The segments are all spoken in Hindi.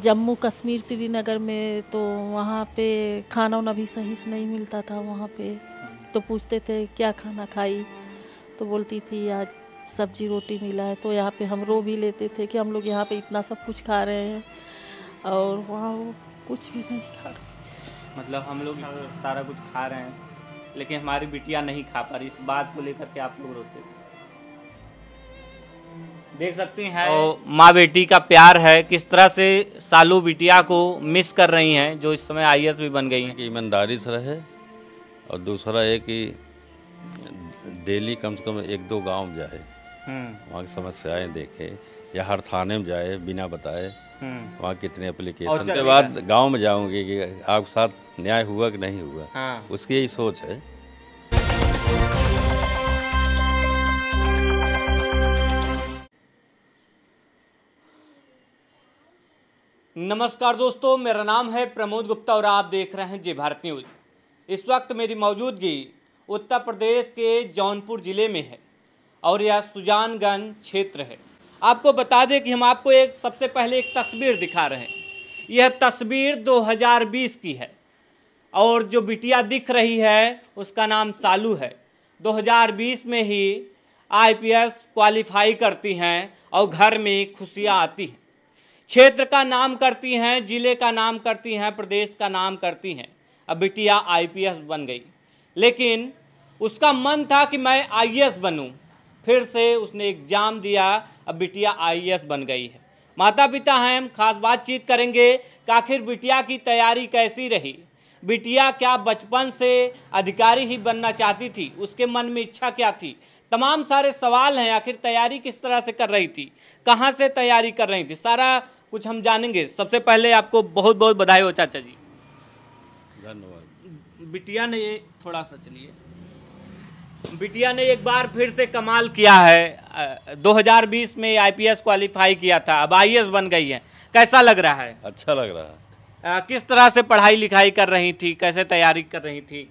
जम्मू कश्मीर श्रीनगर में तो वहाँ पे खाना उना भी सही से नहीं मिलता था वहाँ पे तो पूछते थे क्या खाना खाई तो बोलती थी आज सब्जी रोटी मिला है तो यहाँ पे हम रो भी लेते थे कि हम लोग यहाँ पे इतना सब कुछ खा रहे हैं और वहाँ वो कुछ भी नहीं खा रहे मतलब हम लोग सारा कुछ खा रहे हैं लेकिन हमारी बिटिया नहीं खा पा रही इस बात को लेकर के आप लोग रोते थे देख सकती हैं और तो माँ बेटी का प्यार है किस तरह से सालू बिटिया को मिस कर रही हैं जो इस समय आई भी बन गई हैं ईमानदारी से रहे और दूसरा ये कि डेली कम से कम एक दो गांव जाए हम्म। वहाँ की समस्याएं देखे या हर थाने में जाए बिना बताए हम्म। वहाँ कितने अप्लीकेशन के बाद गांव में जाऊंगी कि आपके साथ न्याय हुआ कि नहीं हुआ हाँ। उसकी यही सोच है नमस्कार दोस्तों मेरा नाम है प्रमोद गुप्ता और आप देख रहे हैं जय भारत न्यूज इस वक्त मेरी मौजूदगी उत्तर प्रदेश के जौनपुर ज़िले में है और यह सुजानगंज क्षेत्र है आपको बता दें कि हम आपको एक सबसे पहले एक तस्वीर दिखा रहे हैं यह तस्वीर 2020 की है और जो बिटिया दिख रही है उसका नाम सालू है 2020 में ही आईपीएस क्वालिफाई करती हैं और घर में खुशियाँ आती हैं क्षेत्र का नाम करती हैं जिले का नाम करती हैं प्रदेश का नाम करती हैं अब बिटिया आईपीएस बन गई लेकिन उसका मन था कि मैं आईएएस e बनूं फिर से उसने एग्ज़ाम दिया अब बिटिया आईएएस e बन गई है माता पिता हैं हम खास बातचीत करेंगे कि आखिर बिटिया की तैयारी कैसी रही बिटिया क्या बचपन से अधिकारी ही बनना चाहती थी उसके मन में इच्छा क्या थी तमाम सारे सवाल हैं आखिर तैयारी किस तरह से कर रही थी कहाँ से तैयारी कर रही थी सारा कुछ हम जानेंगे सबसे पहले आपको बहुत बहुत बधाई हो चाचा जी धन्यवाद बिटिया ने ये थोड़ा सा चलिए बिटिया ने एक बार फिर से कमाल किया है 2020 में आईपीएस क्वालिफाई किया था अब आईएएस e बन गई है कैसा लग रहा है अच्छा लग रहा है आ, किस तरह से पढ़ाई लिखाई कर रही थी कैसे तैयारी कर रही थी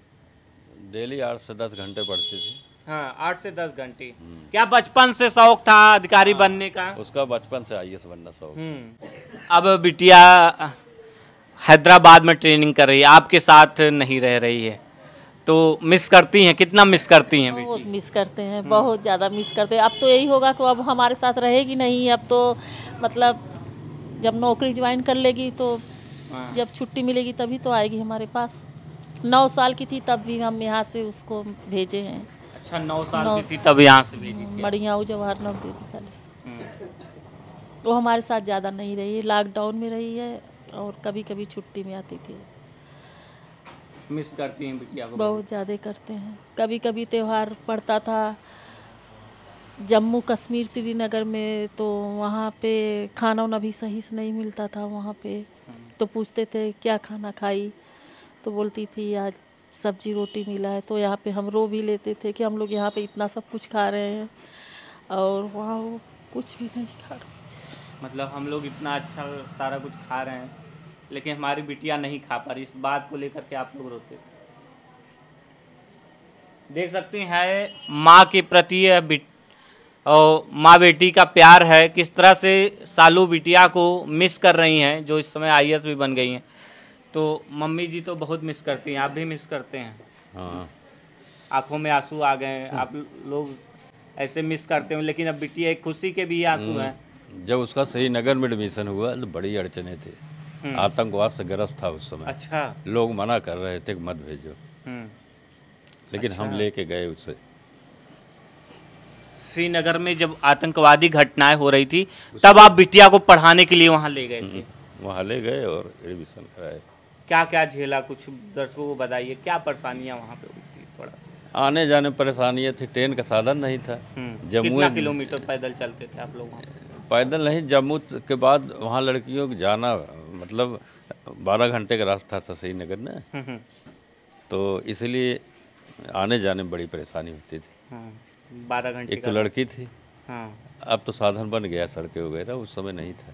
डेली आठ से दस घंटे पढ़ती थी हाँ, आठ से दस घंटे क्या बचपन से शौक था अधिकारी हाँ, बनने का उसका बचपन से आई बनना शौक हम्म। अब बिटिया हैदराबाद में ट्रेनिंग कर रही है आपके साथ नहीं रह रही है तो मिस करती हैं कितना मिस करती हैं बहुत मिस करते हैं बहुत ज़्यादा मिस करते हैं अब तो यही होगा कि अब हमारे साथ रहेगी नहीं अब तो मतलब जब नौकरी ज्वाइन कर लेगी तो हाँ। जब छुट्टी मिलेगी तभी तो आएगी हमारे पास नौ साल की थी तब भी हम यहाँ से उसको भेजे हैं अच्छा नौ साल की थी तब यहाँ से भेजी थी मड़ियाऊ जवाहरलाल नेहरू कॉलेज वो हम्म। तो हमारे साथ ज़्यादा नहीं रही है लॉकडाउन में रही है और कभी कभी छुट्टी में आती थी मिस करती हैं बिटिया को बहुत ज़्यादा करते हैं कभी कभी त्यौहार पड़ता था जम्मू कश्मीर श्रीनगर में तो वहाँ पे खाना उना भी सही से नहीं मिलता था वहाँ पे हम्म। तो पूछते थे क्या खाना खाई तो बोलती थी आज सब्जी रोटी मिला है तो यहाँ पे हम रो भी लेते थे कि हम लोग यहाँ पे इतना सब कुछ खा रहे हैं और वहाँ वो कुछ भी नहीं खा रहे मतलब हम लोग इतना अच्छा सारा कुछ खा रहे हैं लेकिन हमारी बिटिया नहीं खा पा रही इस बात को लेकर के आप लोग रोते थे देख सकते हैं माँ के प्रति और माँ बेटी का प्यार है किस तरह से सालू बिटिया को मिस कर रही हैं जो इस समय आई भी बन गई हैं तो मम्मी जी तो बहुत मिस करती हैं आप भी मिस करते हैं हाँ आंखों में आंसू आ गए आप लोग ऐसे मिस करते हैं लेकिन अब बिटी एक खुशी के भी आंसू हम्म। हैं जब उसका श्रीनगर में एडमिशन हुआ तो बड़ी अड़चने थी हम्म। आतंकवाद से ग्रस्त था उस समय अच्छा लोग मना कर रहे थे मत भेजो हम्म। लेकिन अच्छा। हम लेके गए उसे श्रीनगर में जब आतंकवादी घटनाएं हो रही थी तब आप बिटिया को पढ़ाने के लिए वहाँ ले गए थे वहाँ ले गए और एडमिशन कराए क्या क्या झेला कुछ दर्शकों को बताइए क्या परेशानियाँ वहाँ पे उठती थोड़ा सा आने जाने परेशानियाँ थी ट्रेन का साधन नहीं था हम्म, जम्मू किलोमीटर पैदल चलते थे आप लोग पैदल नहीं जम्मू के बाद वहाँ लड़कियों को जाना मतलब बारह घंटे का रास्ता था श्रीनगर में हम्म, हम्म। तो इसलिए आने जाने में बड़ी परेशानी होती थी बारह घंटे एक तो लड़की थी हाँ। अब तो साधन बन गया सड़कें वगैरह उस समय नहीं था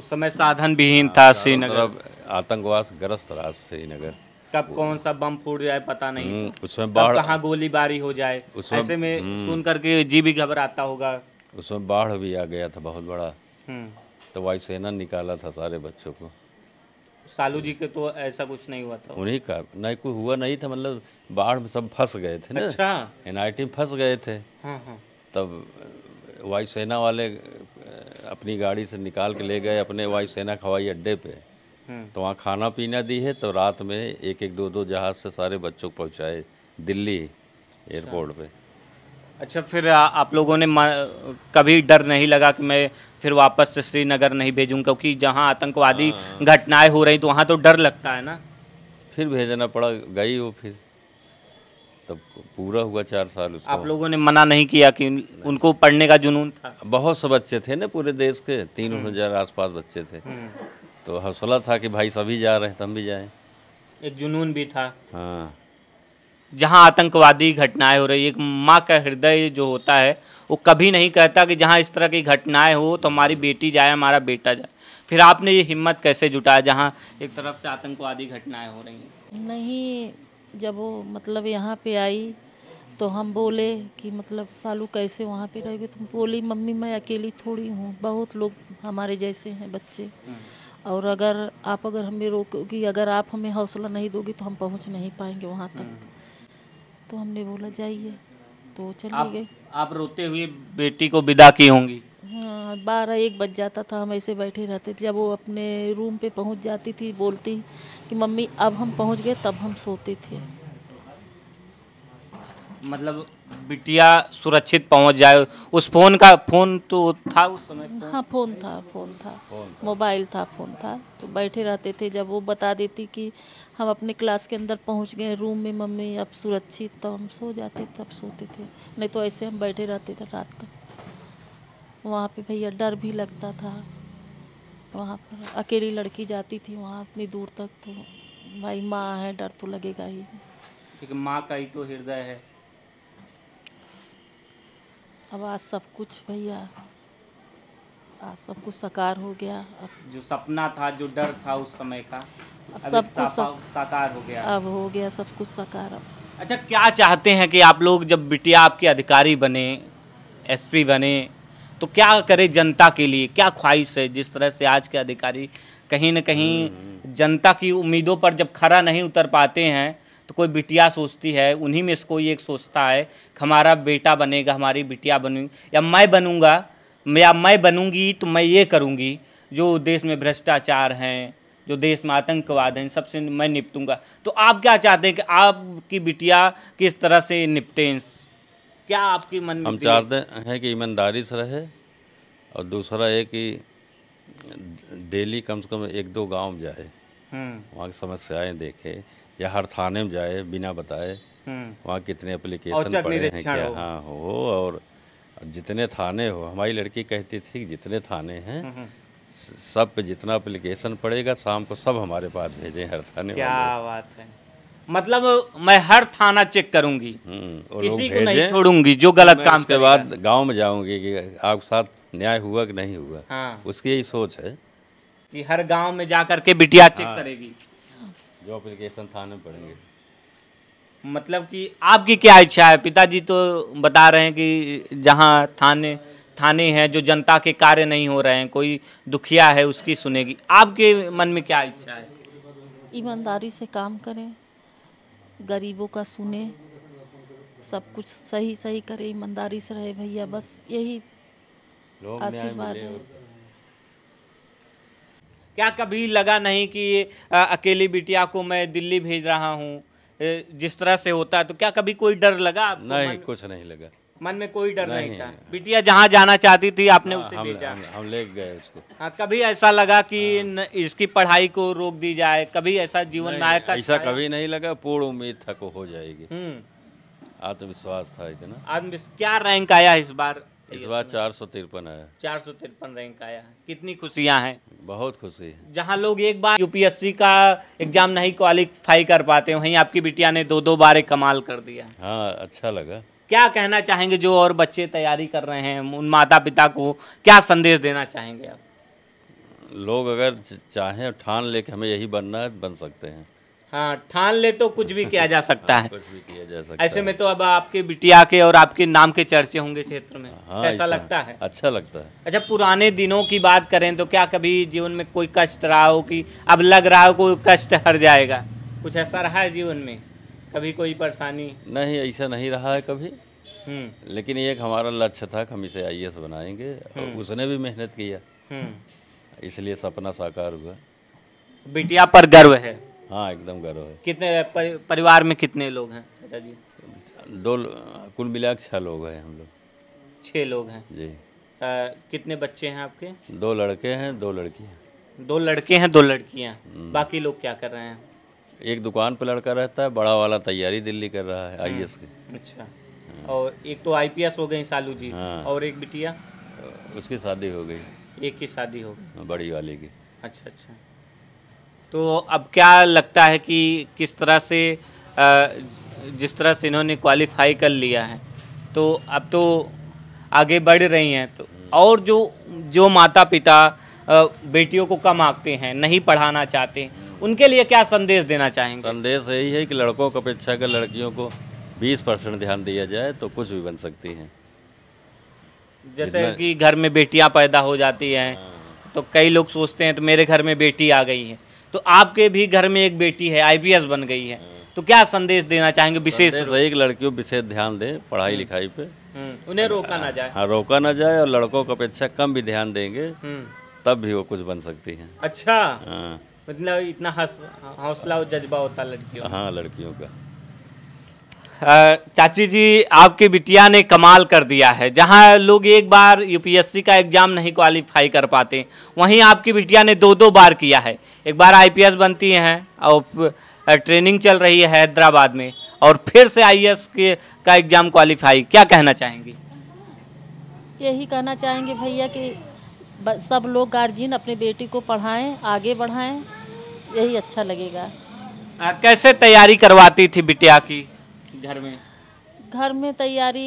उस समय साधन विहीन हाँ, था श्रीनगर आतंकवाद ग्रस्त रहा श्रीनगर कब कौन सा बम फूट जाए पता नहीं हम्म, उसमें बाढ़ कहाँ गोलीबारी हो जाए ऐसे में हम्म। सुन करके जी भी घबराता होगा उसमें बाढ़ भी आ गया था बहुत बड़ा हम्म। तो वायुसेना निकाला था सारे बच्चों को सालू जी के तो ऐसा कुछ नहीं हुआ था उन्हीं का नहीं कोई हुआ नहीं था मतलब बाढ़ में सब फंस गए थे ना अच्छा एन फंस गए थे हाँ, हाँ। तब वायुसेना वाले अपनी गाड़ी से निकाल के ले गए अपने वायुसेना हवाई अड्डे पे तो वहाँ खाना पीना दी है तो रात में एक एक दो दो जहाज़ से सारे बच्चों को पहुँचाए दिल्ली एयरपोर्ट अच्छा। पे अच्छा फिर आ, आप लोगों ने कभी डर नहीं लगा कि मैं फिर वापस से श्रीनगर नहीं भेजूँ क्योंकि जहाँ आतंकवादी हाँ। घटनाएं हो रही तो वहाँ तो डर लगता है ना फिर भेजना पड़ा गई वो फिर तब पूरा हुआ चार साल उसका आप लोगों ने मना नहीं किया कि नहीं। उनको पढ़ने का जुनून था बहुत से बच्चे थे ना पूरे देश के तीन हम्म। हजार आसपास बच्चे थे हम्म। तो हौसला था कि भाई सभी जा रहे हैं तो हम भी जाएं एक जुनून भी था हाँ जहाँ आतंकवादी घटनाएं हो रही है एक माँ का हृदय जो होता है वो कभी नहीं कहता कि जहाँ इस तरह की घटनाएं हो तो हमारी बेटी जाए हमारा बेटा जाए फिर आपने ये हिम्मत कैसे जुटाया जहाँ एक तरफ से आतंकवादी घटनाएं हो रही हैं नहीं जब वो मतलब यहाँ पे आई तो हम बोले कि मतलब सालू कैसे वहाँ पे रहोगे तुम तो बोली मम्मी मैं अकेली थोड़ी हूँ बहुत लोग हमारे जैसे हैं बच्चे हाँ। और अगर आप अगर हमें रोकोगी अगर आप हमें हौसला नहीं दोगी तो हम पहुंच नहीं पाएंगे वहाँ तक हम्म। तो हमने बोला जाइए तो चले गए आप रोते हुए बेटी को विदा की होंगी हाँ बारह एक बज जाता था हम ऐसे बैठे रहते थे जब वो अपने रूम पे पहुंच जाती थी बोलती कि मम्मी अब हम पहुंच गए तब हम सोते थे मतलब बिटिया सुरक्षित पहुंच जाए उस फोन का फोन तो था उस समय फोन? हाँ फोन था फोन था मोबाइल था फोन था तो बैठे रहते थे जब वो बता देती कि हम अपने क्लास के अंदर पहुंच गए रूम में मम्मी अब सुरक्षित तो हम सो जाते तब सोते थे नहीं तो ऐसे हम बैठे रहते थे रात तक वहाँ पे भैया डर भी लगता था वहाँ पर अकेली लड़की जाती थी वहाँ इतनी दूर तक तो भाई माँ है डर तो लगेगा ही माँ का ही तो हृदय है अब आज सब कुछ भैया आज सब कुछ साकार हो गया अब जो सपना था जो डर था उस समय का सब कुछ साकार हो गया अब हो गया सब कुछ साकार अब अच्छा क्या चाहते हैं कि आप लोग जब बिटिया आपके अधिकारी बने एसपी बने तो क्या करें जनता के लिए क्या ख्वाहिश है जिस तरह से आज के अधिकारी कहीं न कहीं हम्म। जनता की उम्मीदों पर जब खरा नहीं उतर पाते हैं तो कोई बिटिया सोचती है उन्हीं में से कोई एक सोचता है हमारा बेटा बनेगा हमारी बिटिया बनूंगी या मैं बनूँगा या मैं बनूंगी तो मैं ये करूँगी जो देश में भ्रष्टाचार हैं जो देश में आतंकवाद हैं सबसे मैं निपटूंगा तो आप क्या चाहते हैं कि आपकी बिटिया किस तरह से निपटें क्या आपकी मन हम चाहते हैं कि ईमानदारी से रहे और दूसरा ये कि डेली कम से कम एक दो गांव जाए हम्म। वहाँ की समस्याएं देखे या हर थाने में जाए बिना बताए हम्म। वहाँ कितने अप्लीकेशन पड़े हैं क्या हाँ हो और जितने थाने हो हमारी लड़की कहती थी कि जितने थाने हैं हम्म, हम्म। सब पे जितना अप्लीकेशन पड़ेगा शाम को सब हमारे पास भेजे हर थाने क्या बात है मतलब मैं हर थाना चेक करूंगी किसी को नहीं छोड़ूंगी जो गलत काम के बाद गांव में जाऊंगी कि आपके साथ न्याय हुआ कि नहीं हुआ हाँ। उसकी यही सोच है कि हर गांव में जा करके बिटिया चेक हाँ। करेगी जो अप्लीकेशन थाने में पड़ेंगे मतलब कि आपकी क्या इच्छा है पिताजी तो बता रहे हैं कि जहाँ थाने थाने हैं जो जनता के कार्य नहीं हो रहे हैं कोई दुखिया है उसकी सुनेगी आपके मन में क्या इच्छा है ईमानदारी से काम करें गरीबों का सुने सब कुछ सही सही करें ईमानदारी से रहे भैया बस यही आशीर्वाद है क्या कभी लगा नहीं कि अकेली बिटिया को मैं दिल्ली भेज रहा हूँ जिस तरह से होता है तो क्या कभी कोई डर लगा नहीं कुछ नहीं लगा मन में कोई डर नहीं, नहीं था बिटिया जहाँ जाना चाहती थी आपने आ, हाँ, उसे हम, भेजा हम, हम ले गए उसको आ, हाँ, कभी ऐसा लगा कि हाँ। न, इसकी पढ़ाई को रोक दी जाए कभी ऐसा जीवन में आया ऐसा कभी नहीं लगा पूर्ण उम्मीद था को हो जाएगी हम्म। आत्मविश्वास था इतना आत्मविश्वास क्या रैंक आया इस बार इस बार चार सौ तिरपन आया चार सौ तिरपन रैंक आया कितनी खुशियाँ हैं बहुत खुशी है जहाँ लोग एक बार यूपीएससी का एग्जाम नहीं क्वालिफाई कर पाते वहीं आपकी बिटिया ने दो दो बार एक कमाल कर दिया हाँ अच्छा लगा क्या कहना चाहेंगे जो और बच्चे तैयारी कर रहे हैं उन माता पिता को क्या संदेश देना चाहेंगे आप लोग अगर चाहें ठान ले हमें यही बनना है बन सकते हैं हाँ ठान ले तो कुछ भी किया जा सकता हाँ, है कुछ भी किया जा सकता ऐसे में तो अब आपके बिटिया के और आपके नाम के चर्चे होंगे क्षेत्र में हाँ, ऐसा लगता है अच्छा लगता है अच्छा पुराने दिनों की बात करें तो क्या कभी जीवन में कोई कष्ट रहा हो कि अब लग रहा हो कोई कष्ट हर जाएगा कुछ ऐसा रहा है जीवन में कभी कोई परेशानी नहीं ऐसा नहीं रहा है कभी हम्म। लेकिन एक हमारा लक्ष्य था हम इसे आई बनाएंगे हम्म। उसने भी मेहनत किया हम्म। इसलिए सपना साकार हुआ बिटिया पर गर्व है हाँ एकदम गर्व है कितने परिवार में कितने लोग हैं चाचा जी दो कुल मिला छः लोग हैं हम लोग छः लोग हैं जी आ, कितने बच्चे हैं आपके दो लड़के हैं दो लड़कियाँ दो लड़के हैं दो लड़कियाँ हम्म। बाकी लोग क्या कर रहे हैं एक दुकान पर लड़का रहता है बड़ा वाला तैयारी दिल्ली कर रहा है आई हम्म। की अच्छा हाँ। और एक तो आई हो गई सालू जी हाँ। और एक बिटिया उसकी शादी हो गई एक की शादी हो गई बड़ी वाली की अच्छा अच्छा तो अब क्या लगता है कि किस तरह से जिस तरह से इन्होंने क्वालिफाई कर लिया है तो अब तो आगे बढ़ रही हैं तो और जो जो माता पिता बेटियों को कम आंकते हैं नहीं पढ़ाना चाहते उनके लिए क्या संदेश देना चाहेंगे संदेश यही है कि लड़कों की अपेक्षा कर लड़कियों को 20 परसेंट ध्यान दिया जाए तो कुछ भी बन सकती हैं जैसे कि घर में बेटियां पैदा हो जाती हैं हाँ। तो कई लोग सोचते हैं तो मेरे घर में बेटी आ गई है तो आपके भी घर में एक बेटी है आईपीएस बन गई है हाँ। तो क्या संदेश देना चाहेंगे विशेष एक लड़कियों विशेष ध्यान दें पढ़ाई हम्म। लिखाई पे हम्म। उन्हें रोका ना जाए हाँ रोका ना जाए और लड़कों का अपेक्षा कम भी ध्यान देंगे हम्म। तब भी वो कुछ बन सकती हैं अच्छा हाँ। मतलब इतना हौसला और जज्बा होता लड़कियों हाँ लड़कियों का चाची जी आपकी बिटिया ने कमाल कर दिया है जहां लोग एक बार यूपीएससी का एग्ज़ाम नहीं क्वालिफाई कर पाते वहीं आपकी बिटिया ने दो दो बार किया है एक बार आईपीएस बनती हैं और ट्रेनिंग चल रही है हैदराबाद में और फिर से आईएएस के का एग्ज़ाम क्वालिफाई क्या कहना चाहेंगी यही कहना चाहेंगे भैया कि सब लोग गार्जियन अपने बेटी को पढ़ाएँ आगे बढ़ाएँ यही अच्छा लगेगा आ, कैसे तैयारी करवाती थी बिटिया की घर में घर में तैयारी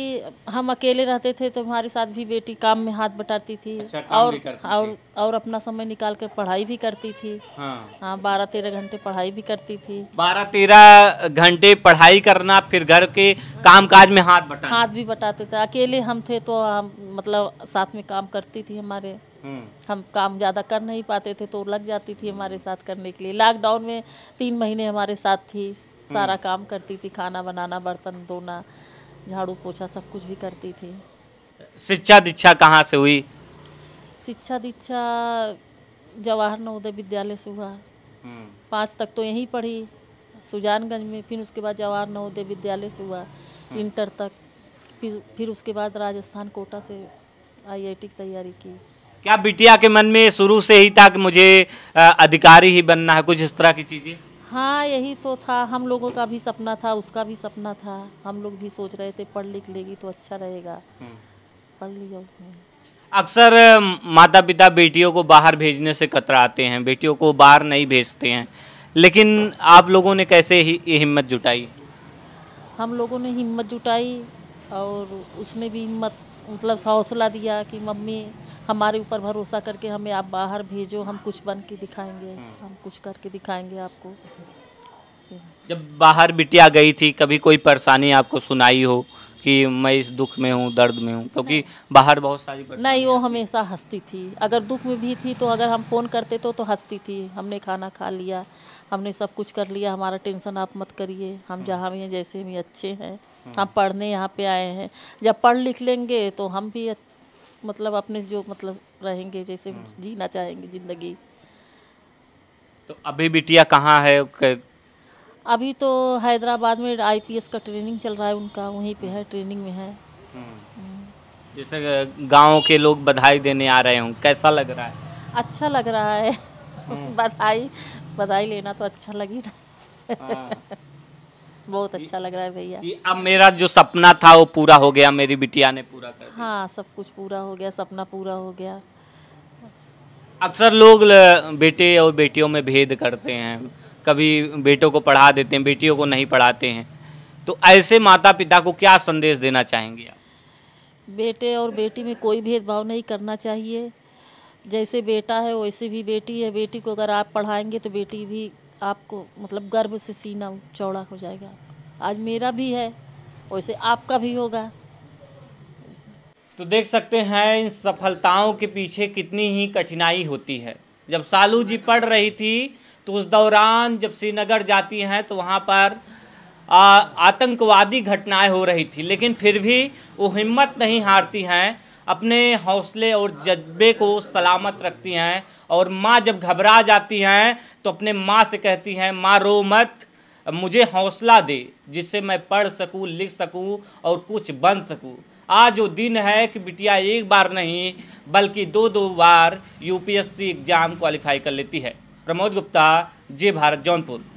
हम अकेले रहते थे तो हमारे साथ भी बेटी काम में हाथ बटाती थी अच्छा, और और और अपना समय निकाल कर पढ़ाई भी करती थी हाँ, हाँ बारह तेरह घंटे पढ़ाई भी करती थी बारह तेरह घंटे पढ़ाई करना फिर घर के काम काज में हाथ बटा हाथ भी बटाते थे अकेले हम थे तो हम मतलब साथ में काम करती थी हमारे हम काम ज़्यादा कर नहीं पाते थे तो लग जाती थी हमारे साथ करने के लिए लॉकडाउन में तीन महीने हमारे साथ थी सारा हम्म। काम करती थी खाना बनाना बर्तन धोना झाड़ू पोछा सब कुछ भी करती थी शिक्षा दीक्षा कहाँ से हुई शिक्षा दीक्षा जवाहर नवोदय विद्यालय से हुआ हम्म। पाँच तक तो यहीं पढ़ी सुजानगंज में फिर उसके बाद जवाहर नवोदय विद्यालय से हुआ हम्म। इंटर तक फिर फिर उसके बाद राजस्थान कोटा से आईआईटी की तैयारी की क्या बिटिया के मन में शुरू से ही था कि मुझे अधिकारी ही बनना है कुछ इस तरह की चीज़ें हाँ यही तो था हम लोगों का भी सपना था उसका भी सपना था हम लोग भी सोच रहे थे पढ़ लिख लेगी तो अच्छा रहेगा हम्म। पढ़ लिया उसने अक्सर माता पिता बेटियों को बाहर भेजने से कतराते हैं बेटियों को बाहर नहीं भेजते हैं लेकिन आप लोगों ने कैसे ही हिम्मत जुटाई हम लोगों ने हिम्मत जुटाई और उसने भी हिम्मत मतलब हौसला दिया कि मम्मी हमारे ऊपर भरोसा करके हमें आप बाहर भेजो हम कुछ बन के दिखाएंगे हम्म। हम कुछ करके दिखाएंगे आपको जब बाहर बिटिया गई थी कभी कोई परेशानी आपको सुनाई हो कि मैं इस दुख में हूँ दर्द में हूँ क्योंकि बाहर बहुत सारी नहीं वो हमेशा हंसती थी अगर दुख में भी थी तो अगर हम फ़ोन करते तो तो हंसती थी हमने खाना खा लिया हमने सब कुछ कर लिया हमारा टेंशन आप मत करिए हम हाँ। जहाँ भी हैं जैसे भी अच्छे हैं हाँ। हम पढ़ने यहाँ पे आए हैं जब पढ़ लिख लेंगे तो हम भी मतलब अपने जो मतलब रहेंगे जैसे हाँ। जीना चाहेंगे ज़िंदगी तो अभी बिटिया कहाँ है अभी तो हैदराबाद में आईपीएस का ट्रेनिंग चल रहा है उनका वहीं पे है ट्रेनिंग में है हम्म। जैसे गाँव के लोग बधाई देने आ रहे हूँ कैसा लग रहा है अच्छा लग रहा है हम्म। बधाई बधाई लेना तो अच्छा लगी ना हाँ। बहुत अच्छा लग रहा है भैया अब मेरा जो सपना था वो पूरा हो गया मेरी बिटिया ने पूरा कर दिया। हाँ सब कुछ पूरा हो गया सपना पूरा हो गया अक्सर लोग बेटे और बेटियों में भेद करते हैं कभी बेटों को पढ़ा देते हैं बेटियों को नहीं पढ़ाते हैं तो ऐसे माता पिता को क्या संदेश देना चाहेंगे आप बेटे और बेटी में कोई भेदभाव नहीं करना चाहिए जैसे बेटा है वैसे भी बेटी है बेटी को अगर आप पढ़ाएंगे तो बेटी भी आपको मतलब गर्व से सीना चौड़ा हो जाएगा आज मेरा भी है वैसे आपका भी होगा तो देख सकते हैं इन सफलताओं के पीछे कितनी ही कठिनाई होती है जब सालू जी पढ़ रही थी तो उस दौरान जब श्रीनगर जाती हैं तो वहाँ पर आतंकवादी घटनाएं हो रही थी लेकिन फिर भी वो हिम्मत नहीं हारती हैं अपने हौसले और जज्बे को सलामत रखती हैं और माँ जब घबरा जाती हैं तो अपने माँ से कहती हैं माँ रो मत मुझे हौसला दे जिससे मैं पढ़ सकूँ लिख सकूँ और कुछ बन सकूँ आज वो दिन है कि बिटिया एक बार नहीं बल्कि दो दो बार यूपीएससी एग्ज़ाम क्वालिफाई कर लेती है प्रमोद गुप्ता जे भारत जौनपुर